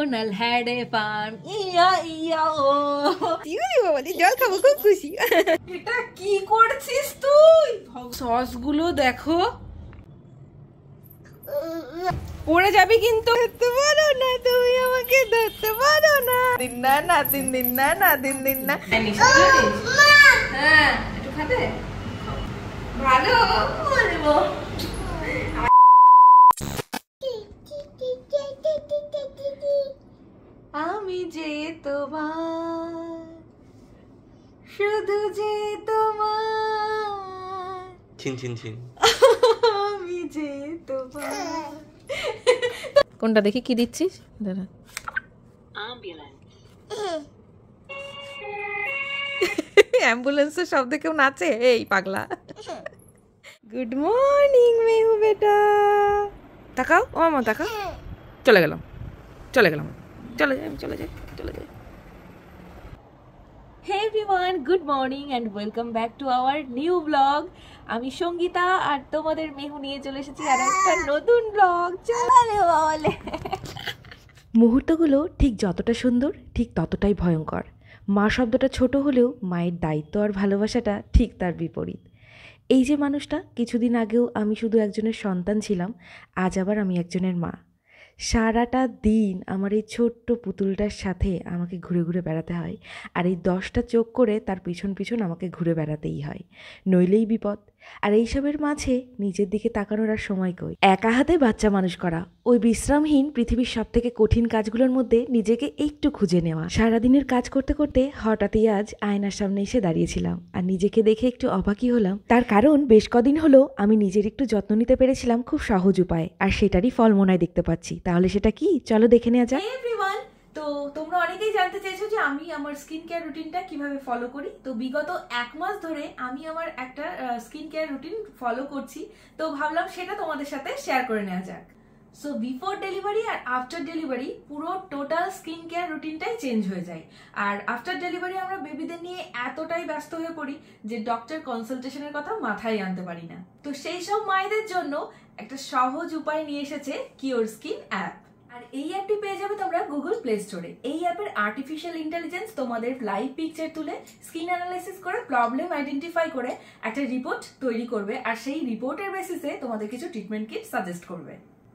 Donald had a farm ইয়া ইয়া ও ইউরি বাবা জল খাবো খুব খুশি এটা কি করছিস তুই সস গুলো দেখো পড়ে যাবে কিন্তু ধরতে পারো না তুমি আমাকে ধরতে পারো না দিন না না দিন দিন না না দিন দিন না হ্যাঁ কোনটা দেখি কি দিচ্ছিস দাঁড়া অ্যাম্বুলেন্সের শব্দে কেউ নাচে এই পাগলা গুড মর্নিং মেহু বেটা তাকাও ও আমার তাকাও চলে গেলাম চলে গেলাম চলে যাই আমি চলে যাই চলে যাই hey everyone good morning and welcome back to our new blog আমি সঙ্গীতা আর তোমাদের মেহু নিয়ে চলে এসেছি আর একটা হ্যাঁ। নতুন ব্লগ চলে বলে মুহূর্তগুলো ঠিক যতটা সুন্দর ঠিক ততটাই ভয়ঙ্কর মা শব্দটা ছোট হলেও মায়ের দায়িত্ব আর ভালোবাসাটা ঠিক তার বিপরীত এই যে মানুষটা কিছুদিন আগেও আমি শুধু একজনের সন্তান ছিলাম আজ আবার আমি একজনের মা সারাটা দিন আমার এই ছোট্ট পুতুলটার সাথে আমাকে ঘুরে ঘুরে বেড়াতে হয় আর এই দশটা চোখ করে তার পিছন পিছন আমাকে ঘুরে বেড়াতেই হয় নইলেই বিপদ আর এইসবের মাঝে নিজের দিকে তাকানোর আর সময় কই একা হাতে বাচ্চা মানুষ করা ওই বিশ্রামহীন পৃথিবীর সব থেকে কঠিন কাজগুলোর মধ্যে নিজেকে একটু খুঁজে নেওয়া সারাদিনের কাজ করতে করতে হঠাৎই আজ আয়নার সামনে এসে দাঁড়িয়েছিলাম আর নিজেকে দেখে একটু অবাকই হলাম তার কারণ বেশ কদিন হলো আমি নিজের একটু যত্ন নিতে পেরেছিলাম খুব সহজ উপায় আর সেটারই ফল মনায় দেখতে পাচ্ছি তাহলে সেটা কি চলো দেখে নেওয়া যাক তো তোমরা অনেকেই জানতে চাইছো যে আমি আমার স্কিন কেয়ার রুটিনটা কিভাবে ফলো করি তো বিগত এক মাস ধরে আমি আমার একটা স্কিন কেয়ার রুটিন ফলো করছি তো ভাবলাম সেটা তোমাদের সাথে শেয়ার করে নেওয়া যাক সো বিফোর ডেলিভারি আর আফটার ডেলিভারি পুরো টোটাল স্কিন কেয়ার রুটিনটাই চেঞ্জ হয়ে যায় আর আফটার ডেলিভারি আমরা বেবিদের নিয়ে এতটাই ব্যস্ত হয়ে পড়ি যে ডক্টর কনসালটেশনের কথা মাথায় আনতে পারি না তো সেই সব মায়েদের জন্য একটা সহজ উপায় নিয়ে এসেছে কিওর স্কিন অ্যাপ আর এই অ্যাপটি পেয়ে যাবে তোমরা গুগল প্লে স্টোরে এই অ্যাপের আর্টিফিশিয়াল ইন্টেলিজেন্স তোমাদের লাইভ পিকচার তুলে স্ক্রিন অ্যানালাইসিস করে প্রবলেম আইডেন্টিফাই করে একটা রিপোর্ট তৈরি করবে আর সেই রিপোর্টের বেসিসে তোমাদের কিছু ট্রিটমেন্ট কিট সাজেস্ট করবে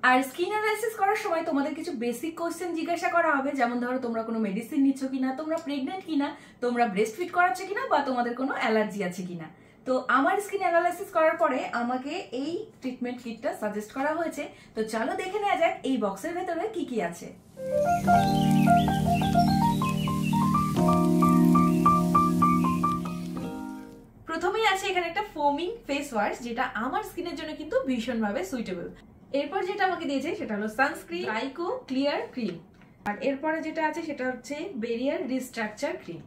আর স্কিন অ্যানালাইসিস করার সময় তোমাদের কিছু বেসিক কোয়েশ্চেন জিজ্ঞাসা করা হবে যেমন ধরো তোমরা কোনো মেডিসিন নিচ্ছ কিনা তোমরা প্রেগনেন্ট কিনা তোমরা ব্রেস্ট ফিট করাচ্ছ কিনা বা তোমাদের কোনো অ্যালার্জি আছে কিনা তো আমার স্কিন অ্যানালাইসিস করার পরে আমাকে এই ট্রিটমেন্ট কিটটা সাজেস্ট করা হয়েছে তো চলো দেখে নেওয়া যাক এই বক্সের ভেতরে কি কি আছে প্রথমেই আছে এখানে একটা ফোমিং ফেস ওয়াশ যেটা আমার স্কিনের জন্য কিন্তু ভীষণভাবে সুইটেবল এরপর যেটা আমাকে দিয়েছে সেটা হলো সানস্ক্রিন আইকো ক্লিয়ার ক্রিম আর এরপরে যেটা আছে সেটা হচ্ছে বেরিয়ার রিস্ট্রাকচার ক্রিম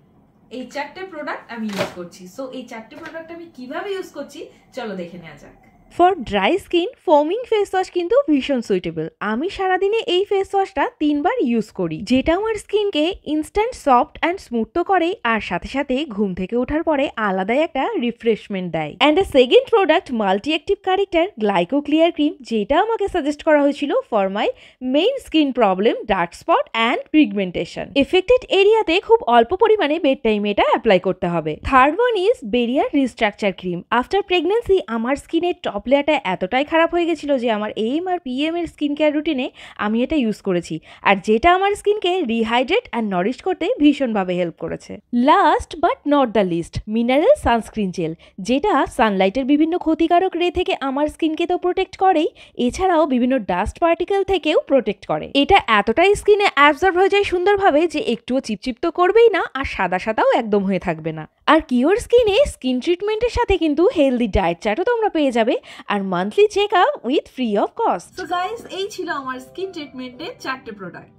এই চারটে প্রোডাক্ট আমি ইউজ করছি সো এই চারটে প্রোডাক্ট আমি কিভাবে ইউজ করছি চলো দেখে নেওয়া যাক for dry skin foaming face wash কিন্তু ভীষণ সুইটেবল আমি সারাদিনে এই ফেস ওয়াশটা তিনবার ইউজ করি যেটা আমার স্কিনকে ইনস্ট্যান্ট সফট অ্যান্ড স্মুথ তো করে আর সাথে সাথে ঘুম থেকে ওঠার পরে আলাদাই একটা রিফ্রেশমেন্ট দেয় and the second product multi active character glyco clear cream যেটা আমাকে সাজেস্ট করা হয়েছিল for my main skin problem dark spot and pigmentation affected এরিয়াতে খুব অল্প পরিমাণে বেড টাইম এটা অ্যাপ্লাই করতে হবে third one is barrier restructure cream after pregnancy আমার স্কিনের টপ টপ লেয়ারটা এতটাই খারাপ হয়ে গেছিলো যে আমার এম আর পিএম এর স্কিন কেয়ার রুটিনে আমি এটা ইউজ করেছি আর যেটা আমার স্কিনকে রিহাইড্রেট অ্যান্ড নরিশ করতে ভীষণভাবে হেল্প করেছে last but not the least mineral sunscreen gel যেটা সানলাইটের বিভিন্ন ক্ষতিকারক রে থেকে আমার স্কিনকে তো প্রোটেক্ট করেই এছাড়াও বিভিন্ন ডাস্ট পার্টিকেল থেকেও প্রোটেক্ট করে এটা এতটাই স্কিনে অ্যাবজর্ভ হয়ে যায় সুন্দরভাবে যে একটুও চিপচিপ তো করবেই না আর সাদা সাদাও একদম হয়ে থাকবে না আর কিওর স্কিনে স্কিন ট্রিটমেন্টের সাথে কিন্তু হেলদি ডায়েট চার্টও তোমরা পেয়ে যাবে আর monthly check up with free of cost তো গাইস এই ছিল আমার স্কিন ট্রিটমেন্টের চারটে প্রোডাক্ট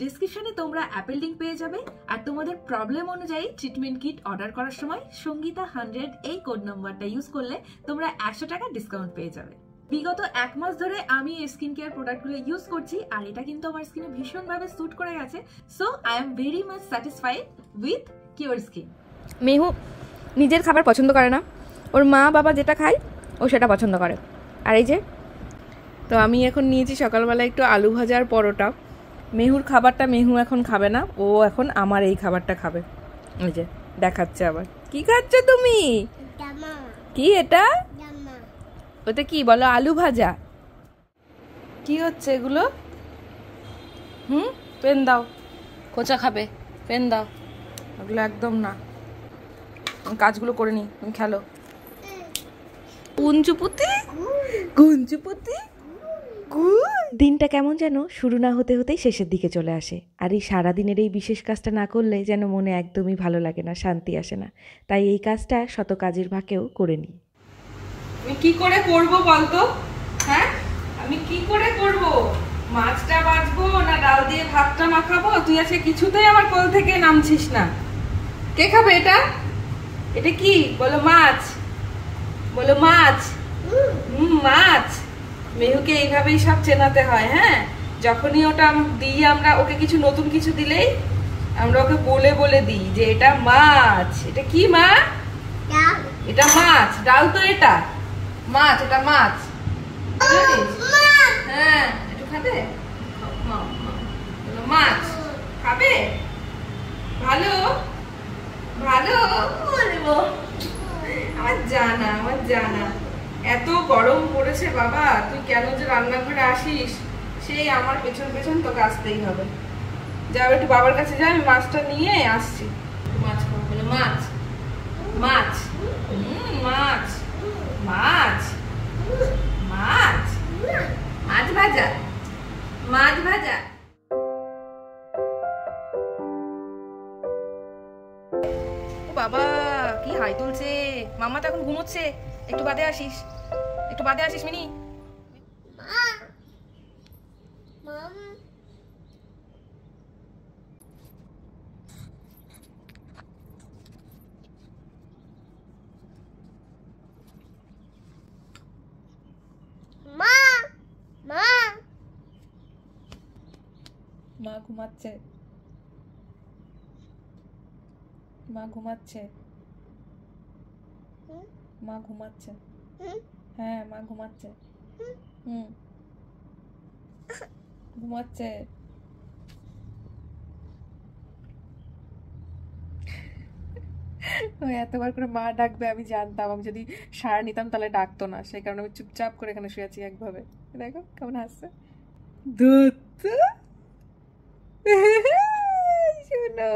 ডিসক্রিপশনে তোমরা অ্যাপেল লিংক পেয়ে যাবে আর তোমাদের প্রবলেম অনুযায়ী ট্রিটমেন্ট কিট অর্ডার করার সময় সঙ্গীতা হান্ড্রেড এই কোড নম্বরটা ইউজ করলে তোমরা একশো টাকা ডিসকাউন্ট পেয়ে যাবে বিগত এক মাস ধরে আমি এই স্কিন কেয়ার প্রোডাক্টগুলো ইউজ করছি আর এটা কিন্তু আমার স্কিনে ভীষণভাবে স্যুট করে গেছে so I am very much satisfied with Cure Skin Mehu নিজের খাবার পছন্দ করে না ওর মা বাবা যেটা খায় ও সেটা পছন্দ করে আর এই যে তো আমি এখন নিয়েছি সকালবেলা একটু আলু ভাজার পরোটা মেহুর খাবারটা মেহু এখন খাবে না ও এখন আমার এই খাবারটা খাবে এই যে দেখাচ্ছে আবার কি খাচ্ছ তুমি কি এটা ওটা কি বলো আলু ভাজা কি হচ্ছে এগুলো হুম পেন দাও খোঁচা খাবে পেন দাও ওগুলো একদম না কাজগুলো করে নিই তুমি খেলো কুঞ্চুপুতি কুঞ্চুপুতি দিনটা কেমন যেন শুরু না হতে হতেই শেষের দিকে চলে আসে আর এই সারাদিনের এই বিশেষ কাজটা না করলে যেন মনে একদমই ভালো লাগে না শান্তি আসে না তাই এই কাজটা শত কাজের ভাকেও করে নিই আমি কি করে করব বলতো হ্যাঁ আমি কি করে করব মাছটা বাজবো না ডাল দিয়ে ভাতটা মাখাবো তুই আছে কিছুতেই আমার কল থেকে নামছিস না কে খাবে এটা এটা কি বলো মাছ বলো মাছ হুম মাছ মেহুকে এইভাবেই সব চেনাতে হয় হ্যাঁ যখনই ওটা দিই আমরা ওকে কিছু নতুন কিছু দিলেই আমরা ওকে বলে বলে দিই যে এটা মাছ এটা কি মা এটা মাছ ডাল তো এটা মাছ এটা মাছ হ্যাঁ একটু খাবে মাছ খাবে ভালো ভালো বলবো আমার জানা আমার জানা এত গরম পড়েছে বাবা তুই কেন যে রান্নাঘরে আসিস সেই আমার পেছন পেছন তোকে আসতেই হবে যাও একটু বাবার কাছে যা আমি মাছটা নিয়ে আসছি মাছ বলে মাছ মাছ মাছ মাছ মাছ মাছ ভাজা মাছ ভাজা বাবা কি হাই তুলছে মামা তো এখন ঘুমোচ্ছে একটু বাদে আসিস একটু বাদে আসিস মিনি মা ঘুমাচ্ছে মা ঘুমাচ্ছে মা ঘুমাচ্ছে হ্যাঁ মা ঘুমাচ্ছে হুম ঘুমাচ্ছে এতবার করে মা ডাকবে আমি জানতাম আমি যদি সারা নিতাম তাহলে ডাকতো না সেই কারণে আমি চুপচাপ করে এখানে শুয়েছি একভাবে দেখো কেমন হাসছে দুধ শুনো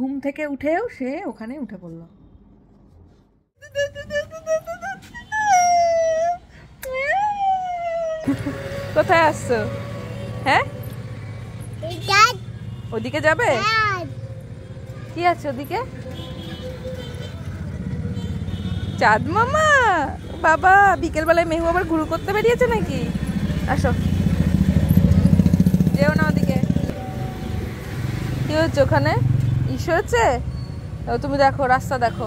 ঘুম থেকে উঠেও সে ওখানে উঠে পড়লো কোথায় আসছো হ্যাঁ ওদিকে যাবে কি আছে ওদিকে চাঁদ মামা বাবা বিকেলবেলায় মেহু আবার ঘুরু করতে বেরিয়েছে নাকি আসো যেও না ওদিকে কি হচ্ছে ওখানে ইস হয়েছে তুমি দেখো রাস্তা দেখো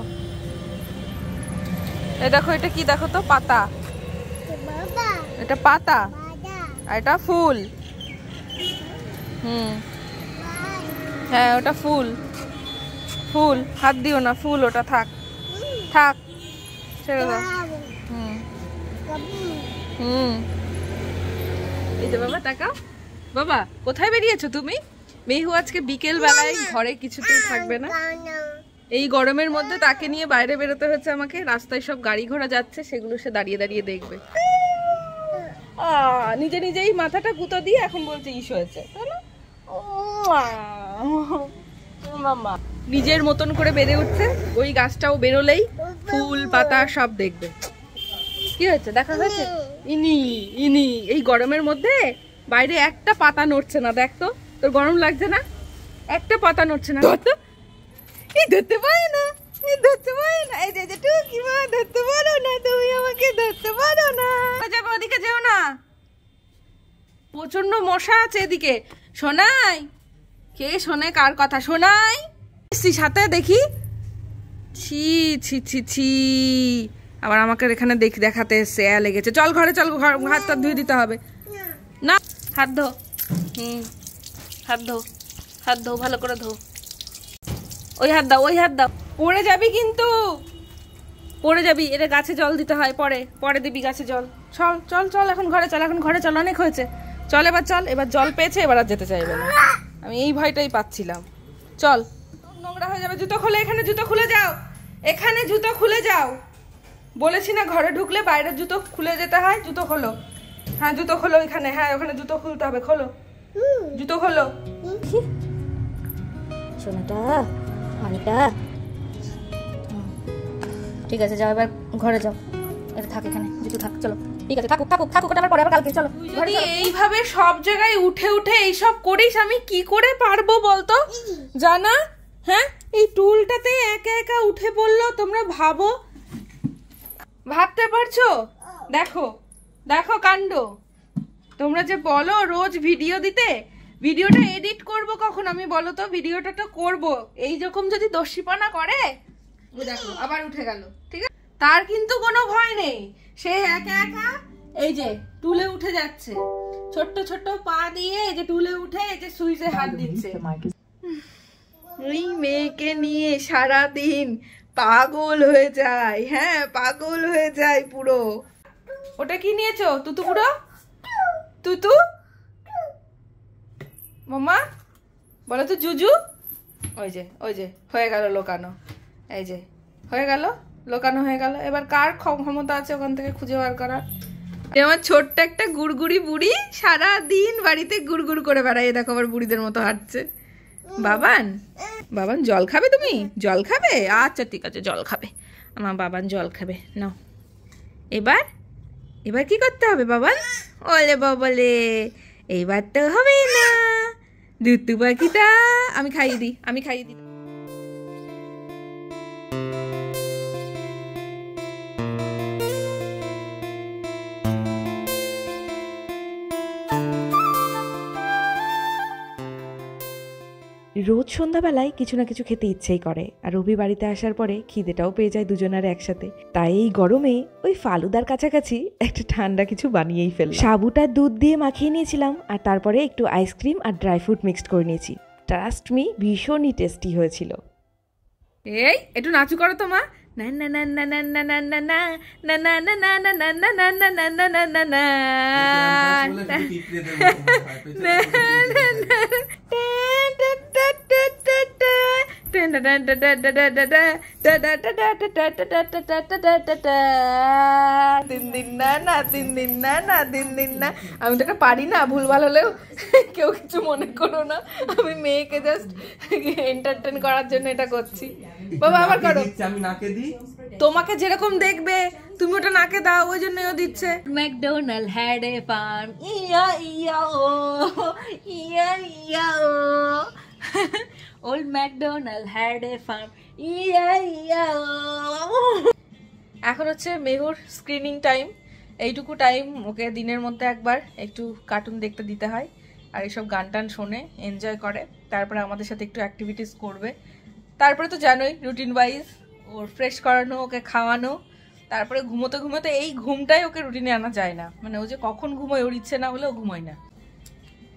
এ দেখো এটা কি দেখো তো পাতা এটা পাতা আর এটা ফুল হুম হ্যাঁ ওটা ফুল ফুল হাত দিও না ফুল ওটা থাক থাক ছেড়ে দাও হুম হুম এই যে বাবা টাকা বাবা কোথায় বেরিয়েছো তুমি মেহু আজকে বিকেল বেলায় ঘরে কিছুতেই থাকবে না এই গরমের মধ্যে তাকে নিয়ে বাইরে বেরোতে হচ্ছে আমাকে রাস্তায় সব গাড়ি ঘোড়া যাচ্ছে সেগুলো সে দাঁড়িয়ে দাঁড়িয়ে দেখবে নিজে নিজেই মাথাটা গুঁতো দিয়ে এখন বলছে ইস হয়েছে নিজের মতন করে বেড়ে উঠছে ওই গাছটাও বেরোলেই ফুল পাতা সব দেখবে কি হয়েছে দেখা হয়েছে ইনি ইনি এই গরমের মধ্যে বাইরে একটা পাতা নড়ছে না দেখ তো তোর গরম লাগছে না একটা পাতা নড়ছে না তো এই ধরতে পারে না ধরতে পারে না এই যে টুকি ধরতে পারো না তুমি আমাকে ধরতে পারো না যাবো ওদিকে যেও না প্রচন্ড মশা আছে এদিকে শোনাই কে শোনে কার কথা শোনাই সাথে দেখি ছি ছি ছি ছি আবার আমাকে এখানে দেখি দেখাতে এসে লেগেছে চল ঘরে চল ঘর হাত ধুয়ে দিতে হবে না হাত ধো হুম হাত ধো হাত ধো ভালো করে ধো ওই হাত দাও ওই হাত দাও পড়ে যাবি কিন্তু পড়ে যাবি এটা গাছে জল দিতে হয় পরে পরে দিবি গাছে জল চল চল চল এখন ঘরে চল এখন ঘরে চল অনেক হয়েছে চল এবার চল এবার জল পেয়েছে এবার আর যেতে চাইবে না আমি এই ভয়টাই পাচ্ছিলাম চল নোংরা হয়ে যাবে জুতো খুলে এখানে জুতো খুলে যাও এখানে জুতো খুলে যাও বলেছি না ঘরে ঢুকলে বাইরের জুতো খুলে যেতে হয় জুতো খোলো হ্যাঁ জুতো খোলো এখানে হ্যাঁ ওখানে জুতো খুলতে হবে খোলো জুতো খোলো সোনাটা অনেকটা ঠিক আছে যাও এবার ঘরে যাও এটা থাক এখানে জুতো থাক চলো ঠিক আছে থাকুক থাকুক থাকুক ওটা আমার পরে আবার কালকে চলো যদি এইভাবে সব জায়গায় উঠে উঠে এইসব করিস আমি কি করে পারবো বলতো জানা হ্যাঁ এই টুলটাতে একা একা উঠে পড়লো তোমরা ভাবো ভাবতে পারছো দেখো দেখো কাণ্ড তোমরা যে বলো রোজ ভিডিও দিতে ভিডিওটা এডিট করব কখন আমি বলো তো ভিডিওটা তো করব এই এইরকম যদি দস্যিপনা করে দেখো আবার উঠে গেল ঠিক আছে তার কিন্তু কোনো ভয় নেই সে একা একা এই যে টুলে উঠে যাচ্ছে ছোট্ট ছোট্ট পা দিয়ে এই যে টুলে উঠে এই যে সুইজে হাত দিচ্ছে ওই মেয়েকে নিয়ে সারা দিন পাগল হয়ে যায় হ্যাঁ পাগল হয়ে যায় পুরো ওটা কি নিয়েছো তুতুপুরো পুরো তুতু মাম্মা বলো তো জুজু ওই যে ওই যে হয়ে গেল লোকানো এই যে হয়ে গেল লোকানো হয়ে গেল এবার কার ক্ষমতা আছে ওখান থেকে খুঁজে বার করার আমার ছোট্ট একটা গুড়গুড়ি বুড়ি সারা দিন বাড়িতে গুড়গুড় করে বেড়ায় দেখো আবার বুড়িদের মতো হাঁটছে বাবান বাবান জল খাবে তুমি জল খাবে আচ্ছা ঠিক আছে জল খাবে আমার বাবান জল খাবে নাও এবার এবার কি করতে হবে বাবা ওলে বলে এইবার তো হবে না দুটু পাখিটা আমি খাইয়ে দিই আমি খাইয়ে দিই রোজ সন্ধ্যাবেলায় কিছু না কিছু খেতে ইচ্ছেই করে আর রবি বাড়িতে আসার পরে খিদেটাও পেয়ে যায় দুজনের একসাথে তাই এই গরমে ওই ফালুদার কাছাকাছি একটা ঠান্ডা কিছু বানিয়েই ফেল সাবুটা দুধ দিয়ে মাখিয়ে নিয়েছিলাম আর তারপরে একটু আইসক্রিম আর ড্রাই ফ্রুট মিক্সড করে নিয়েছি ট্রাস্ট মি ভীষণই টেস্টি হয়েছিল এই একটু নাচু করো তোমার আমি তো এটা পারি না ভুলভাল হলেও কেউ কিছু মনে করো না আমি মেয়েকে জাস্ট এন্টারটেন করার জন্য এটা করছি বাবা আবার করো আমি নাকে দিই তোমাকে যেরকম দেখবে তুমি ওটা নাকে দাও ওই জন্যই ও দিচ্ছে McDonald had a farm yeah yeah o e i yeah o old McDonald had a farm yeah yeah o এখন হচ্ছে মেহুর স্ক্রিনিং টাইম এইটুকু টাইম ওকে দিনের মধ্যে একবার একটু কার্টুন দেখতে দিতে হয় আর এইসব গান টান শোনে এনজয় করে তারপরে আমাদের সাথে একটু অ্যাক্টিভিটিস করবে তারপরে তো জানোই রুটিন ওয়াইজ ওর ফ্রেশ করানো ওকে খাওয়ানো তারপরে ঘুমোতে ঘুমোতে এই ঘুমটাই ওকে রুটিনে আনা যায় না মানে ও যে কখন ঘুমোয় ওর ইচ্ছে না হলে ও ঘুমোয় না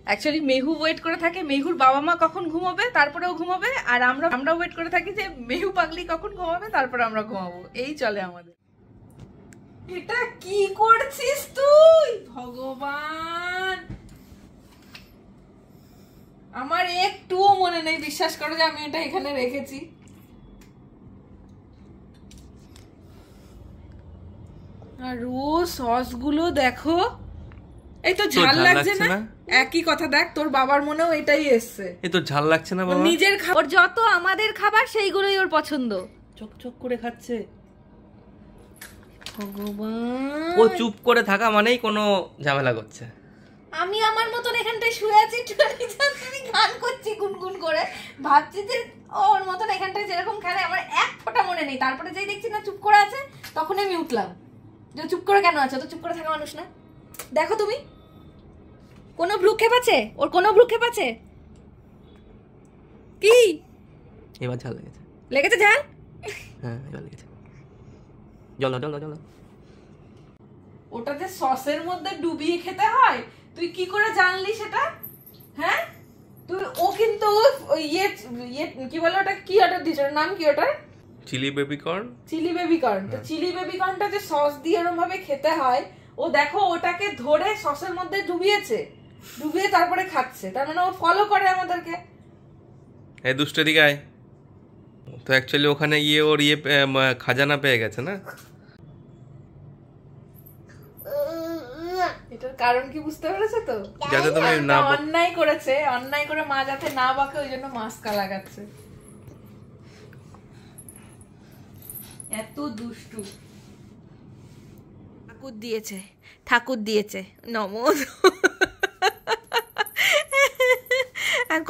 অ্যাকচুয়ালি মেহু ওয়েট করে থাকে মেহুর বাবা মা কখন ঘুমাবে তারপরেও ঘুমাবে আর আমরা আমরা ওয়েট করে থাকি যে মেহু পাগলি কখন ঘুমাবে তারপরে আমরা ঘুমাবো এই চলে আমাদের এটা কি করছিস তুই ভগবান আমার একটুও মনে নেই বিশ্বাস করো যে আমি এটা এখানে রেখেছি আর সসগুলো দেখো এই তো ঝাল লাগছে না একই কথা দেখ তোর বাবার মনেও এটাই এসছে এই তো ঝাল লাগছে না বাবা নিজের খাবার যত আমাদের খাবার সেইগুলোই ওর পছন্দ চোখ চোখ করে খাচ্ছে ভগবান ও চুপ করে থাকা মানেই কোনো ঝামেলা করছে আমি আমার মতন এখানটায় শুয়ে আছি আমি গান করছি গুনগুন করে ভাবছি যে ওর মতন এখানটায় যেরকম খেলে আমার এক ফোটা মনে নেই তারপরে যেই দেখছি না চুপ করে আছে তখন আমি উঠলাম যে চুপ করে কেন আছে তো চুপ করে থাকা মানুষ না দেখো তুমি কোনো ভ্রুক্ষেপ আছে ওর কোনো ভ্রুক্ষেপ আছে কি এবার ঝাল লেগেছে লেগেছে ঝাল হ্যাঁ এবার লেগেছে জল জল জল ওটা যে সসের মধ্যে ডুবিয়ে খেতে হয় তুই কি করে জানলি সেটা হ্যাঁ তুই ও কিন্তু ইয়ে ইয়ে কি বলে ওটা কি অর্ডার দিয়েছিল নাম কি ওটার chilli baby corn chilli baby corn তো হ্যাঁ। চিলি বেবি কর্নটা যে সস দিয়ে এরকম ভাবে খেতে হয় ও দেখো ওটাকে ধরে সসের মধ্যে ডুবিয়েছে ডুবিয়ে তারপরে খাচ্ছে তার মানে ও ফলো করে আমাদেরকে এই দুষ্ট দিকে আয় তো অ্যাকচুয়ালি ওখানে ইয়ে ওর ইয়ে খাজানা পেয়ে গেছে না কারণ কি বুঝতে পেরেছো তো যাতে তুমি না অন্যায় করেছে অন্যায় করে মা যাতে না বাকে ওই জন্য মাস্কা লাগাচ্ছে এত দুষ্টু ঠাকুর দিয়েছে ঠাকুর দিয়েছে নম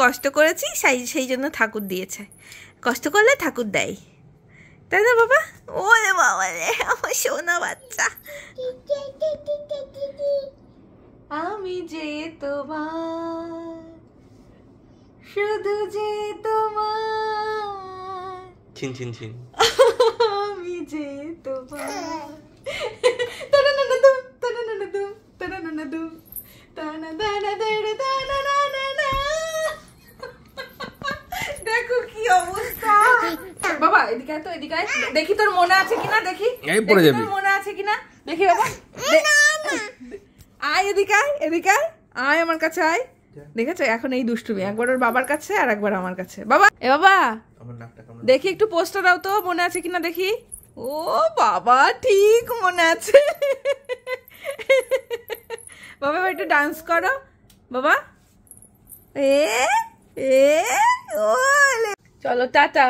কষ্ট করেছি সেই সেই জন্য ঠাকুর দিয়েছে কষ্ট করলে ঠাকুর দেয় তাই না বাবা ওরে বাবা রে আমার সোনা বাচ্চা আমি যে তোমার শুধু যে তোমার ছিন ছিন ছিন আমি যে তোমার তানানানাদুম তানানানাদুম না না না দেখো কি অবস্থা বাবা এদিকে তো এদিকে দেখি তোর মনে আছে কিনা দেখি এই পড়ে যাবি মনে আছে কিনা দেখি বাবা আয় এদিকে আয় এদিকে আয় আয় আমার কাছে আয় দেখেছো এখন এই দুষ্টুমি একবার ওর বাবার কাছে আর একবার আমার কাছে বাবা এ বাবা দেখি একটু পোস্টার দাও তো মনে আছে কিনা দেখি ও বাবা ঠিক মনে আছে বাবা একটু ডান্স করো বাবা এ এ চলো টাটা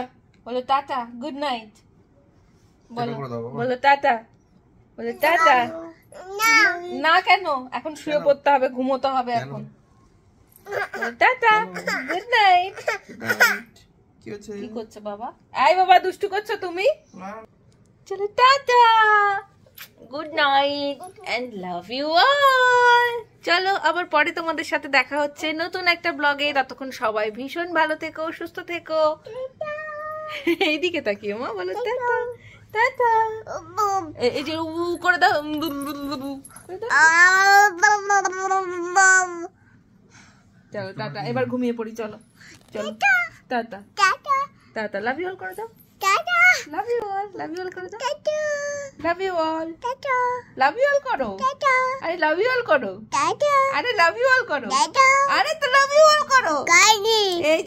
বলো টাটা গুড নাইট বলো বলো টাটা বলো টাটা না কেন এখন শুয়ে পড়তে হবে ঘুমোতে হবে এখন টাটা গুড নাইট কি করছো বাবা আই বাবা দুষ্টু করছো তুমি চলো tata good night and love you all চলো আবার পরে তোমাদের সাথে দেখা হচ্ছে নতুন একটা ব্লগে ততক্ষণ সবাই ভীষণ ভালো থেকো সুস্থ থেকো এইদিকে তাকিও মা বলো টাটা টাটা এই যে উ করে দাও চলো টাটা এবার ঘুমিয়ে পড়ি চলো চলো টাটা টাটা লাভ ইউ করে দাও করে দাও করো আরে আরে করো আরে তো করো এই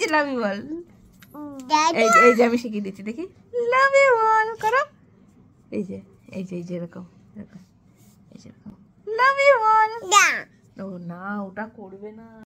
যে এই যে আমি শিখিয়ে দিচ্ছি দেখি লাভ ইউল করো এই যে এই যে এই যে এই যে এরকম লাভ ইউ অল না ওটা করবে না